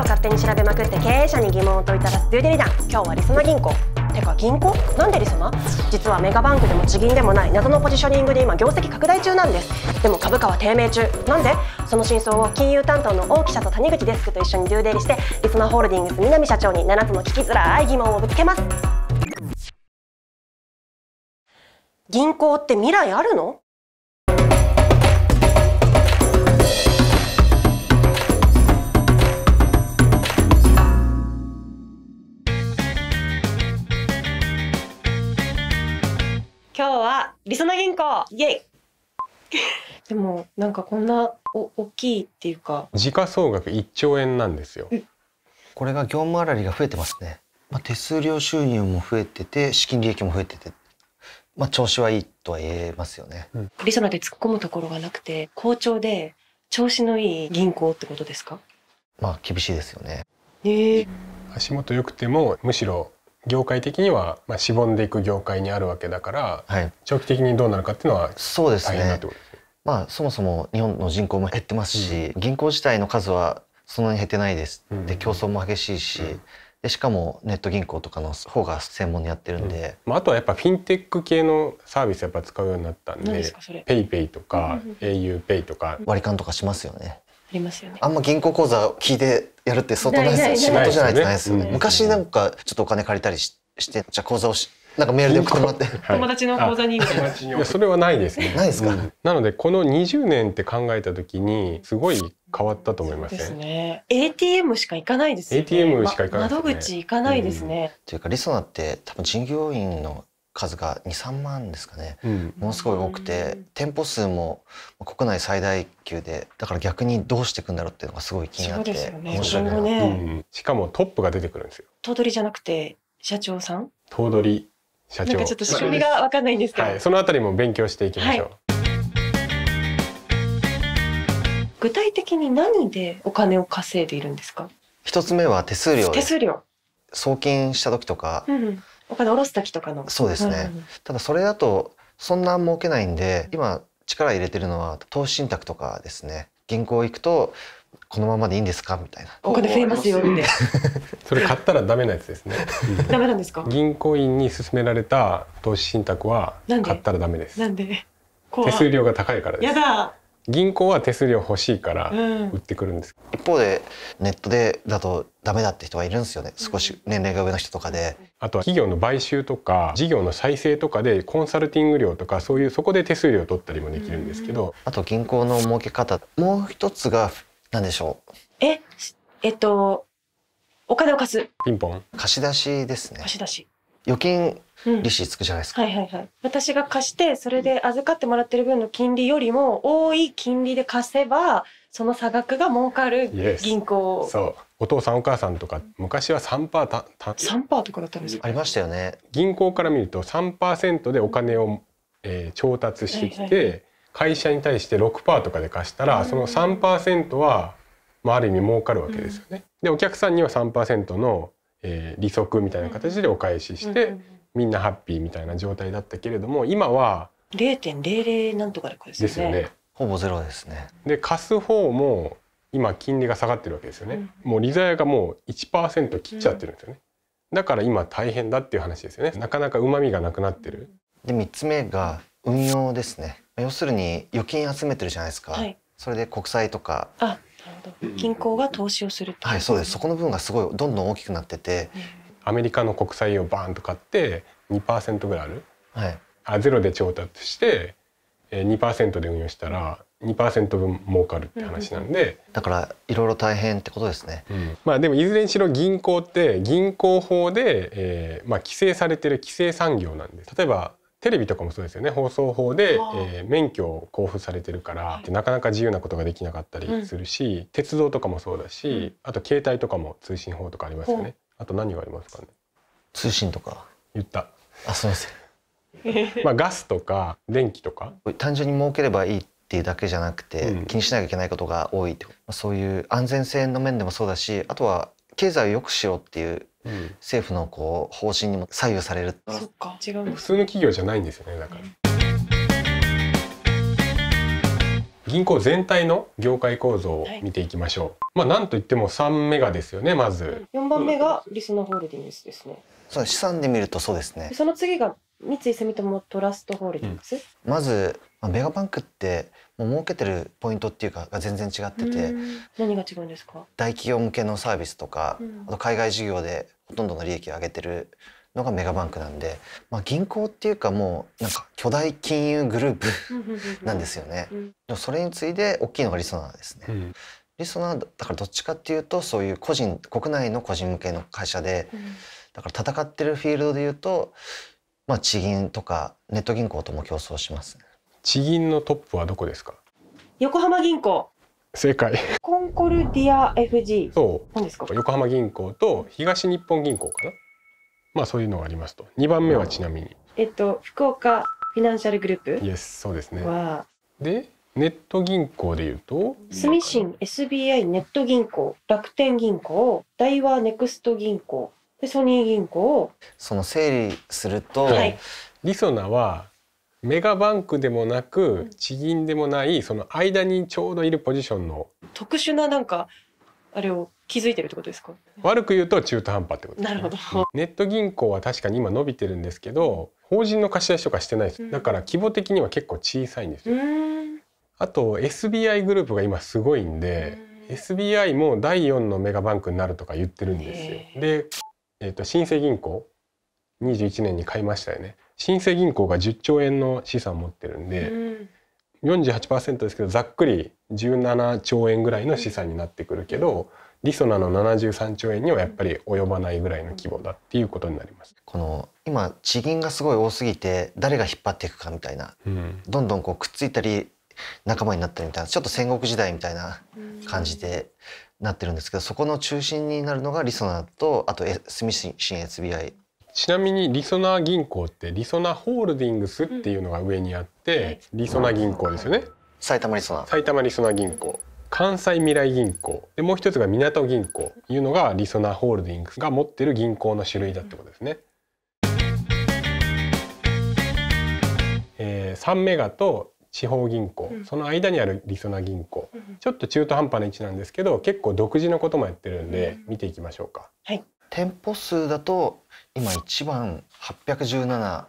を勝手に調べまくって経営者に疑問を問いただすデューデリダン今日はりそな銀行てか銀行なんでりそな実はメガバンクでも地銀でもない謎のポジショニングで今業績拡大中なんですでも株価は低迷中なんでその真相を金融担当の大記者と谷口デスクと一緒にデューデリしてりそなホールディングス南社長に7つの聞きづらい疑問をぶつけます銀行って未来あるのりそな銀行イエイでもなんかこんなお大きいっていうか時価総額1兆円なんですよ、これが業務あらりが増えてますね、まあ、手数料収入も増えてて資金利益も増えててまあ調子はいいとは言えますよね、うん、りそなで突っ込むところがなくて好調で調子のいい銀行ってことですかまあ厳しいですよね、えー、足元良くてもむしろ業界的には、まあ、しぼんでいく業界にあるわけだから、はい、長期的にどうなるかっていうのはそうですねまあ、そもそも日本の人口も減ってますし、うん、銀行自体の数はそんなに減ってないです、うん、で競争も激しいし、うん、でしかもネット銀行とかの方が専門にやってるんで、まあ、あとはやっぱフィンテック系のサービスやっぱ使うようになったんでペイペイとか auPay とか割り勘とかしますよね。ありますよね。あんま銀行口座聞いてやるって相当ないすよ。仕事じゃないとないですよね。昔なんかちょっとお金借りたりしてじゃあ講座をしなんかメールで送ってもらって、はい、友達の口座にみたいな。いやそれはないですね。ないですか、うん、なのでこの20年って考えた時にすごい変わったと思いますね。すね ATM しか行かないです、ね、ATM しか行かない、ねま、窓口行かないですね。と、うん、いうかリソナって多分従業員の数が23万ですかね、うん、ものすごい多くて店舗数も国内最大級でだから逆にどうしていくんだろうっていうのがすごい気になって、ね、面白いね、うん、しかもトップが出てくるんですよ頭取じゃなくて社長さん頭取社長なんかちょっと仕組みが分かんないんですけど、はい、そのあたりも勉強していきましょう、はい具体的に何でお金を稼いでいるんですか一つ目は手数料手数料送金した時とか、うん、お金下ろす時とかのそうですね、うん、ただそれだとそんな儲けないんで今力入れてるのは投資信託とかですね銀行行くとこのままでいいんですかみたいなお金増えますよみたいなそれ買ったらダメなやつですね ダメなんですか銀行員に勧められた投資信託は買ったらダメですなんで手数料が高いからですやだ銀行は手数料欲しいから売ってくるんです、うん、一方でネットでだとダメだって人はいるんですよね少し年齢が上の人とかで、あとは企業の買収とか事業の再生とかでコンサルティング料とかそういうそこで手数料取ったりもできるんですけど、うん、あと銀行の儲け方もう一つが何でしょうええっとお金を貸すピンポン貸し出しですね貸し出し預金利子つくじゃないですか、うん、はいはいはい私が貸してそれで預かってもらってる分の金利よりも多い金利で貸せばその差額が儲かる銀行、そうお父さんお母さんとか昔は3%パーたた3%とかだったんですありましたよね銀行から見ると3%でお金を、えー、調達してきて、はいはい会社に対して6%とかで貸したら、うん、その3%はまあ、ある意味儲かるわけですよね。でお客さんには3%のえー、利息みたいな形でお返しして、みんなハッピーみたいな状態だったけれども今は0.00なんとかですよね。すよね。ほぼゼロですね。で貸す方も今金利が下がってるわけですよね。もう利ざやがもう1%切っちゃってるんですよね。だから今大変だっていう話ですよね。なかなか旨みがなくなってる。で3つ目が運用ですね。要するに預金集めてるじゃないですか。はい、それで国債とか銀行が投資をすると、はい、そうですそこの部分がすごいどんどん大きくなってて、アメリカの国債をバーンと買って2%ぐらいある、はい、あゼロで調達して2%で運用したら2%分儲かるって話なんで、うん、だからいろいろ大変ってことですね、うん、まあでもいずれにしろ銀行って銀行法で、えーまあ、規制されてる規制産業なんで例えばテレビとかもそうですよね放送法で、えー、免許を交付されてるから、はい、なかなか自由なことができなかったりするし、うん、鉄道とかもそうだし、うん、あと携帯とかも通信法とかありますよね、あと何がありますかね通信とか言ったあすいません まあガスとか電気とか単純に儲ければいいっていうだけじゃなくて、うん、気にしなきゃいけないことが多いとそういう安全性の面でもそうだしあとは経済を良くしろっていう政府のこう方針にも左右される、うん、そっか違う普通の企業じゃないんですよねだから、うん、銀行全体の業界構造を見ていきましょう、はい、まあなんといっても3メガですよねまず、うん、番目がリスナーホールディングスですねそう資産で見るとそうですねその次が三井住友トラストホールディングス、まずメガバンクってもう儲けてるポイントっていうかが全然違ってて何が違うんですか大企業向けのサービスとか、うん、あと海外事業でほとんどの利益を上げてるのがメガバンクなんで、まあ、銀行っていうかもうなんか巨大金融グループなんですよね、うん、それに次いで大きいのがリソナーですね、うん、リソナーだからどっちかっていうとそういう個人国内の個人向けの会社で、だから戦ってるフィールドでいうと、まあ、地銀とかネット銀行とも競争しますね地銀のトップはどこですか横浜銀行正解コンコルディア FG そう何ですか横浜銀行と東日本銀行かなまあそういうのがありますと二番目はちなみにえっと福岡フィナンシャルグループイエスそうですねでネット銀行でいうと住信 SBI ネット銀行楽天銀行大和ネクスト銀行でソニー銀行その整理すると、はい、リソナはメガバンクでもなく地銀でもないその間にちょうどいるポジションの特殊ななんかあれを気づいてるってことですか悪く言うと中途半端ってこと、ね、なるほど、ネット銀行は確かに今伸びてるんですけど法人の貸し出しとかしてないです、だから規模的には結構小さいんですよ、うん、あと SBI グループが今すごいんで、ん、SBI も第4のメガバンクになるとか言ってるんですよで、えーと、と新生銀行21年に買いましたよね新生銀行が10兆円の資産を持ってるんで、うん、48%ですけどざっくり17兆円ぐらいの資産になってくるけど、リソナの73兆円にはやっぱり及ばないぐらいの規模だっていうことになります。この今地銀がすごい多すぎて誰が引っ張っていくかみたいな、うん、どんどんこうくっついたり仲間になったりみたいなちょっと戦国時代みたいな感じでなってるんですけどそこの中心になるのがリソナとあと住信 SBI ちなみにりそな銀行ってりそなホールディングスっていうのが上にあって、りそな銀行ですよね埼玉りそな埼玉りそな銀行関西未来銀行でもう一つが港銀行いうのがりそなホールディングスが持ってる銀行の種類だってことですね、えー、3メガと地方銀行、その間にあるりそな銀行、ちょっと中途半端な位置なんですけど結構独自のこともやってるんで見ていきましょうか。はい店舗数だと今一番817。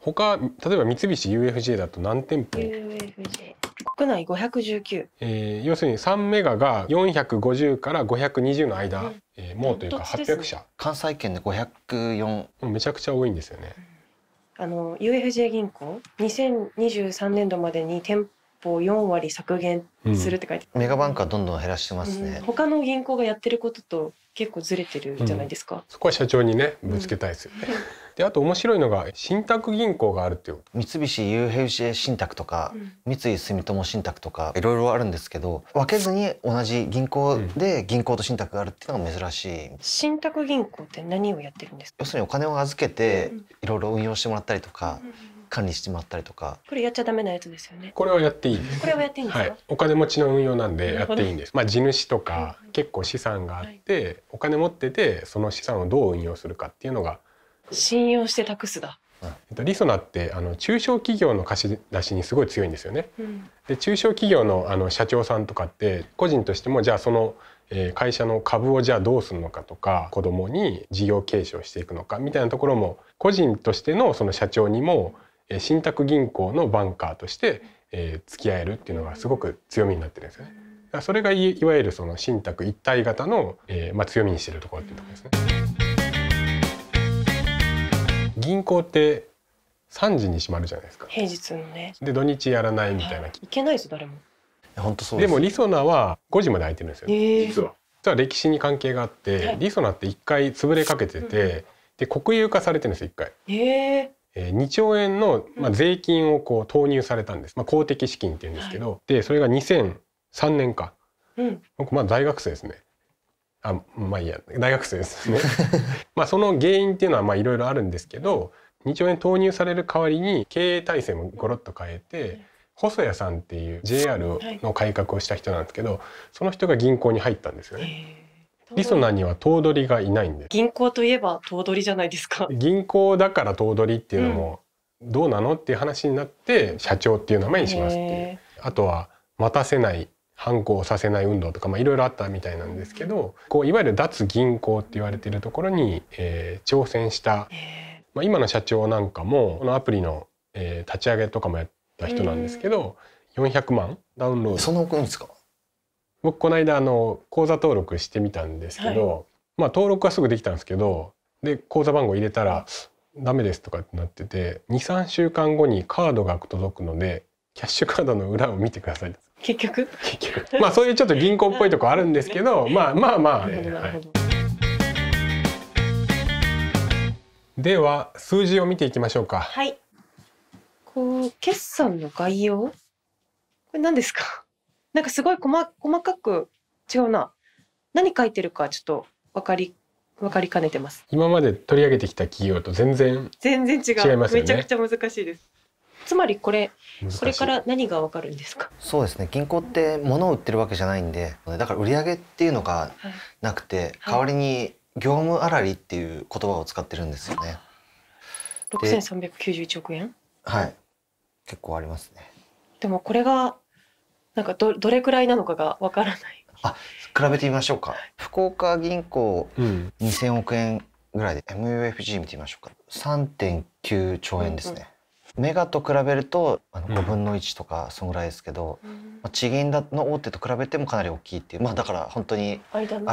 ほ他例えば三菱 UFJ だと何店舗 UFJ 国内五百十九。えー、要するに三メガが四百五十から五百二十の間、うん、えー、もうというか八百社、ね、関西圏で五百四。めちゃくちゃ多いんですよね、うん、あの UFJ 銀行二千二十三年度までに店舗を4割削減するって書いて、うん、メガバンクはどんどん減らしてますね、うん、他の銀行がやってることと結構ずれてるじゃないですか、うん、そこは社長にねぶつけたいですよね、であと面白いのが信託銀行があるっていう三菱 UFJ 信託とか、三井住友信託とかいろいろあるんですけど分けずに同じ銀行で銀行と信託があるっていうのが珍しい、信託銀行って何をやってるんですか要するにお金を預けていろいろ運用してもらったりとか、管理してもらったりとかこれやっちゃダメなやつですよねこれはやっていいですこれはやっていいんですはい、お金持ちの運用なんでやっていいんですまあ地主とか結構資産があって、お金持っててその資産をどう運用するかっていうのが信用して託すだえっと、リソナってあの中小企業の貸し出しにすごい強いんですよね。うん、で中小企業のあの社長さんとかって個人としてもじゃあその、えー、会社の株をじゃあどうするのかとか子供に事業継承していくのかみたいなところも個人としてのその社長にも信託銀行のバンカーとして付き合えるっていうのがすごく強みになってるんですよね。それがいわゆるその信託一体型の、えー、まあ、強みにしているところっていうところですね。銀行って3時に閉まるじゃないですか。平日のね。で土日やらないみたいな。いけないです誰も。本当そうでもリソナは5時まで開いてるんですよ。えー、実は。実は歴史に関係があって、はい、リソナって1回潰れかけてて、うん、で国有化されてるんです一回。えー、2兆円の税金をこう投入されたんです、まあ、公的資金っていうんですけど、でそれが2003年か、僕まあ大学生ですねあまあいいや大学生ですね まあその原因っていうのはいろいろあるんですけど2兆円投入される代わりに経営体制もゴロッと変えて細谷さんっていう JR の改革をした人なんですけどその人が銀行に入ったんですよね。りそなには頭取がいないんで銀行といえば頭取じゃないですか銀行だから頭取っていうのもどうなのっていう話になって社長っていう名前にしますっていうあとは待たせない反抗させない運動とかまあいろいろあったみたいなんですけどこういわゆる脱銀行って言われてるところに、えー、挑戦した、まあ、今の社長なんかもこのアプリの、えー、立ち上げとかもやった人なんですけど、うん、400万ダウンロードそのなですか僕この間あの口座登録してみたんですけど、はい、まあ登録はすぐできたんですけどで口座番号入れたら「ダメです」とかってなってて23週間後にカードが届くのでキャッシュカードの裏を見てください結局結局まあそういうちょっと銀行っぽいとこあるんですけど、まあまあまあ、ね、はい、では数字を見ていきましょうかはいこう決算の概要これ何ですかなんかすごい細細かく違うな何書いてるかちょっと分かり分かりかねてます今まで取り上げてきた企業と全然全然違う、ね、めちゃくちゃ難しいですつまりこれこれから何がわかるんですかそうですね銀行って物を売ってるわけじゃないんでだから売上っていうのがなくて、はい、代わりに業務あらりっていう言葉を使ってるんですよね6391億円はい結構ありますねでもこれがなんかどどれくらいなのかがわからない。あ比べてみましょうか。福岡銀行2000億円ぐらいで MUFG 見てみましょうか。3.9兆円ですね。うんうんメガと比べるとあの5分の1とかそんぐらいですけど、うん、まあ、地銀の大手と比べてもかなり大きいっていうまあだから本当に間の、ね、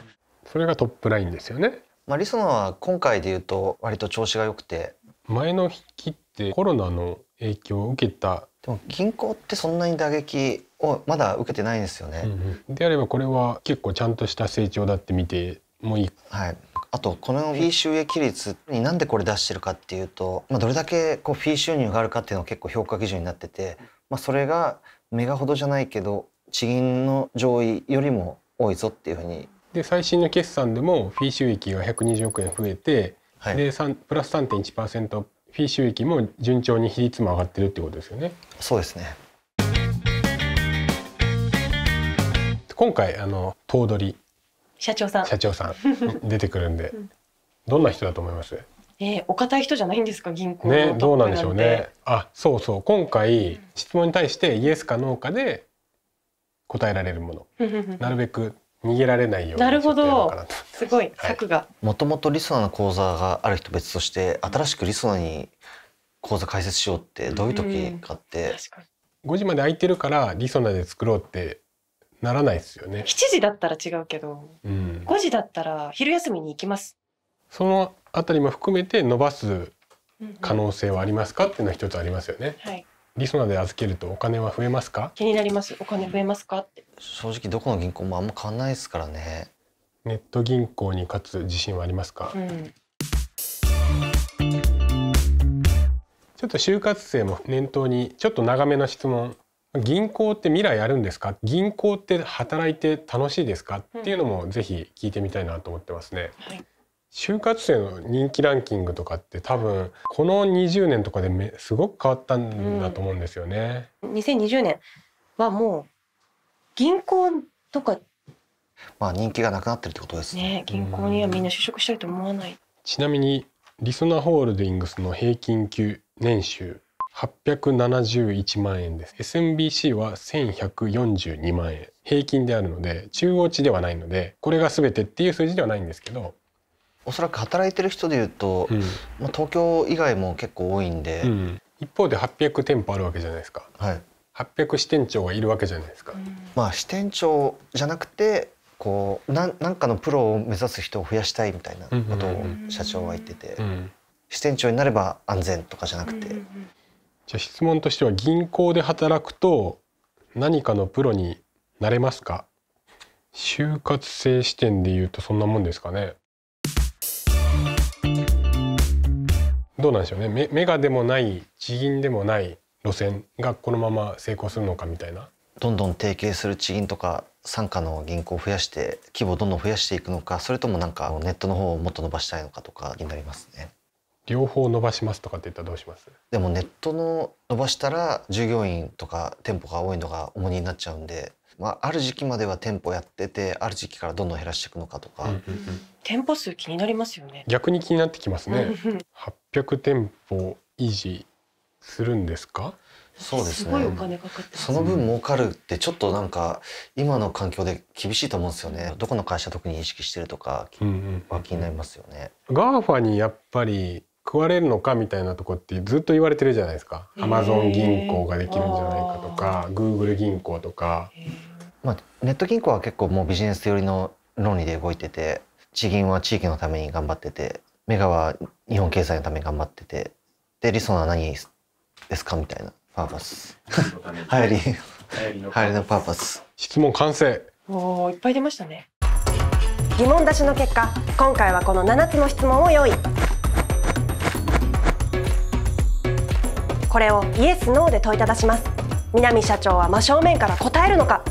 それがトップラインですよね。まあ、リソナは今回で言うと割と調子が良くて前の日ってコロナの影響を受けたでも銀行ってそんなに打撃をまだ受けてないんですよね。うんうん、であればこれは結構ちゃんとした成長だって見てもいい。はいあとこのフィー収益率になんでこれ出してるかっていうと、まあ、どれだけこうフィー収入があるかっていうのが結構評価基準になってて、まあ、それがメガほどじゃないけど地銀の上位よりも多いぞっていうふうに。で最新の決算でもフィー収益が120億円増えて、はい、でプラス3.1%フィー収益も順調に比率も上がってるってことですよね。そうですね今回あの頭取社長さん社長さん 出てくるんで、うん、どんな人だと思いますえー、お堅い人じゃないんですか銀行ねどうなんでしょうねあそうそう今回、質問に対してイエスかノーかで答えられるものなるべく逃げられないようになるほどすごい策がもともとりそなの講座がある人別として新しくりそなに講座開設しようってどういう時かって、う5時まで空いてるからりそなで作ろうってならないですよね7時だったら違うけど、うん、5時だったら昼休みに行きますそのあたりも含めて伸ばす可能性はありますかっていうのは一つありますよね、はい、りそなで預けるとお金は増えますか気になりますお金増えますかって正直どこの銀行もあんま変わんないですからねネット銀行に勝つ自信はありますか、うん、ちょっと就活生も念頭にちょっと長めの質問銀行って未来あるんですか銀行って働いて楽しいですか、うん、っていうのもぜひ聞いてみたいなと思ってますね、はい就活生の人気ランキングとかって多分この20年とかですごく変わったんだと思うんですよね。うん、2020年はもう銀行とかまあ人気がなくなってるってことですね。ね銀行にはみんな就職したいと思わない。ちなみにリソナホールディングスの平均給年収871万円です。SMBC は1142万円。平均であるので中央値ではないのでこれが全てっていう数字ではないんですけどおそらく働いてる人でいうと、うん、まあ、東京以外も結構多いんで、うん、一方で800店舗あるわけじゃないですか、はい、800支店長がいるわけじゃないですか、うん、まあ支店長じゃなくてこう何かのプロを目指す人を増やしたいみたいなことを社長は言ってて、支店長になれば安全とかじゃなくて、じゃあ質問としては銀行で働くと何かのプロになれますか就活生視点で言うとそんなもんですかねどうなんでしょうねメガでもない地銀でもない路線がこのまま成功するのかみたいな。どんどん提携する地銀とか傘下の銀行を増やして規模をどんどん増やしていくのかそれともなんかネットの方をもっと伸ばしたいのかとかになりますね。両方伸ばしますとかって言ったらどうしますでもネットの伸ばしたら従業員とか店舗が多いのが重荷になっちゃうんで、まあ、ある時期までは店舗やっててある時期からどんどん減らしていくのかとか、うんうんうん、店舗数気になりますよね逆に気になってきますね 600店舗維持するんですかそうですねその分儲かるってちょっとなんか今の環境で厳しいと思うんですよねどこの会社特に意識してるとかは気になりますよね、うんうんうん、ガーファにやっぱり食われるのかみたいなとこってずっと言われてるじゃないですか、アマゾン銀行ができるんじゃないかとかグーグル銀行とか、まあ、ネット銀行は結構もうビジネス寄りの論理で動いてて地銀は地域のために頑張っててメガは日本経済のため頑張っててでリソナは何ですかみたいなパーパス流行り流行りのパーパス質問完成おおいっぱい出ましたね疑問出しの結果今回はこの7つの質問を用意これをイエス・ノーで問いただします南社長は真正面から答えるのか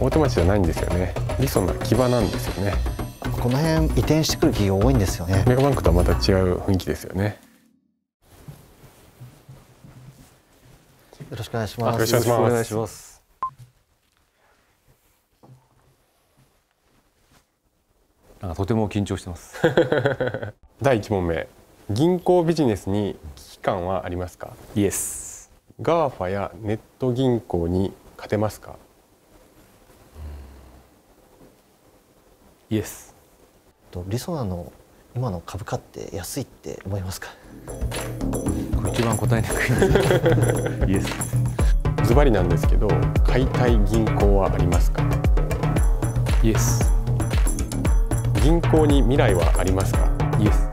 大手町じゃないんですよね理想の基場なんですよねこの辺移転してくる企業多いんですよねメガバンクとはまた違う雰囲気ですよねよろしくお願いしますよろしくお願いしますなんかとても緊張してます 第一問目銀行ビジネスに危機感はありますかイエスガーファやネット銀行に勝てますかイエスりそなの今の株価って安いって思いますか一番答えにくいイエスズバリなんですけど買いたい銀行はありますかイエス銀行に未来はありますかイエス